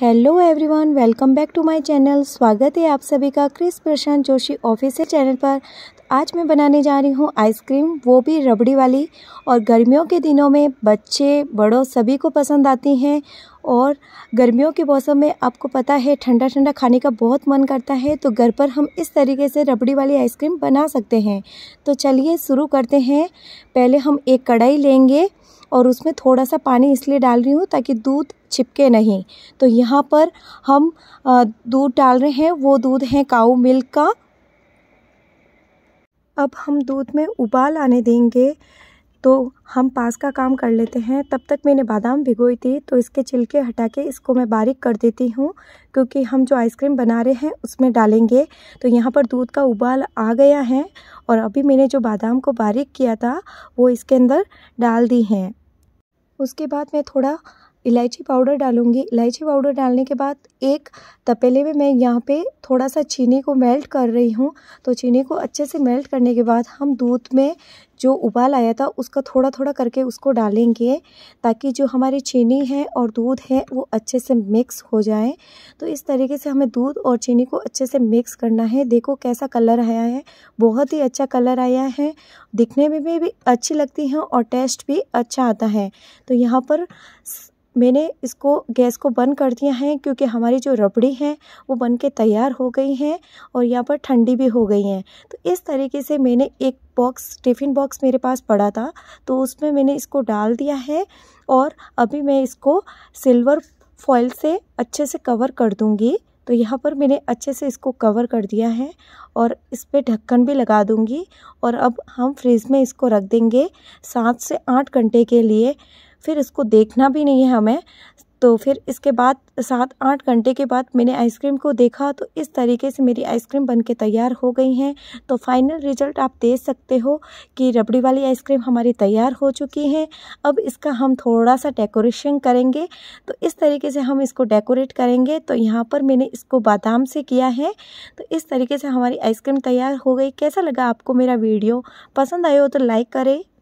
hello everyone welcome back to my channel स्वागत है आप सभी का क्रिस प्रशांत जोशी ऑफिशियल चैनल पर तो आज मैं बनाने जा रही हूँ आइसक्रीम वो भी रबड़ी वाली और गर्मियों के दिनों में बच्चे बड़ों सभी को पसंद आती हैं और गर्मियों के मौसम में आपको पता है ठंडा ठंडा खाने का बहुत मन करता है तो घर पर हम इस तरीके से रबड़ी वाली आइसक्रीम बना सकते हैं तो चलिए शुरू करते हैं पहले हम एक कढ़ाई लेंगे और उसमें थोड़ा सा पानी इसलिए डाल रही हूँ ताकि दूध छिपके नहीं तो यहाँ पर हम दूध डाल रहे हैं वो दूध है काऊ मिल्क का अब हम दूध में उबाल आने देंगे तो हम पास का काम कर लेते हैं तब तक मैंने बादाम भिगोई थी तो इसके छिलके हटा के इसको मैं बारीक कर देती हूँ क्योंकि हम जो आइसक्रीम बना रहे हैं उसमें डालेंगे तो यहाँ पर दूध का उबाल आ गया है और अभी मैंने जो बादाम को बारीक किया था वो इसके अंदर डाल दी हैं उसके बाद मैं थोड़ा इलायची पाउडर डालूंगी इलायची पाउडर डालने के बाद एक तपेले में मैं यहाँ पे थोड़ा सा चीनी को मेल्ट कर रही हूँ तो चीनी को अच्छे से मेल्ट करने के बाद हम दूध में जो उबाल आया था उसका थोड़ा थोड़ा करके उसको डालेंगे ताकि जो हमारी चीनी है और दूध है वो अच्छे से मिक्स हो जाए तो इस तरीके से हमें दूध और चीनी को अच्छे से मिक्स करना है देखो कैसा कलर आया है बहुत ही अच्छा कलर आया है दिखने में भी, भी अच्छी लगती है और टेस्ट भी अच्छा आता है तो यहाँ पर मैंने इसको गैस को बंद कर दिया है क्योंकि हमारी जो रबड़ी है वो बन के तैयार हो गई हैं और यहाँ पर ठंडी भी हो गई हैं तो इस तरीके से मैंने एक बॉक्स टिफ़िन बॉक्स मेरे पास पड़ा था तो उसमें मैंने इसको डाल दिया है और अभी मैं इसको सिल्वर फॉइल से अच्छे से कवर कर दूँगी तो यहाँ पर मैंने अच्छे से इसको कवर कर दिया है और इस पर ढक्कन भी लगा दूँगी और अब हम फ्रिज में इसको रख देंगे सात से आठ घंटे के लिए फिर इसको देखना भी नहीं है हमें तो फिर इसके बाद सात आठ घंटे के बाद मैंने आइसक्रीम को देखा तो इस तरीके से मेरी आइसक्रीम बनके तैयार हो गई हैं तो फाइनल रिजल्ट आप देख सकते हो कि रबड़ी वाली आइसक्रीम हमारी तैयार हो चुकी है अब इसका हम थोड़ा सा डेकोरेशन करेंगे तो इस तरीके से हम इसको डेकोरेट करेंगे तो यहाँ पर मैंने इसको बादाम से किया है तो इस तरीके से हमारी आइसक्रीम तैयार हो गई कैसा लगा आपको मेरा वीडियो पसंद आए हो तो लाइक करें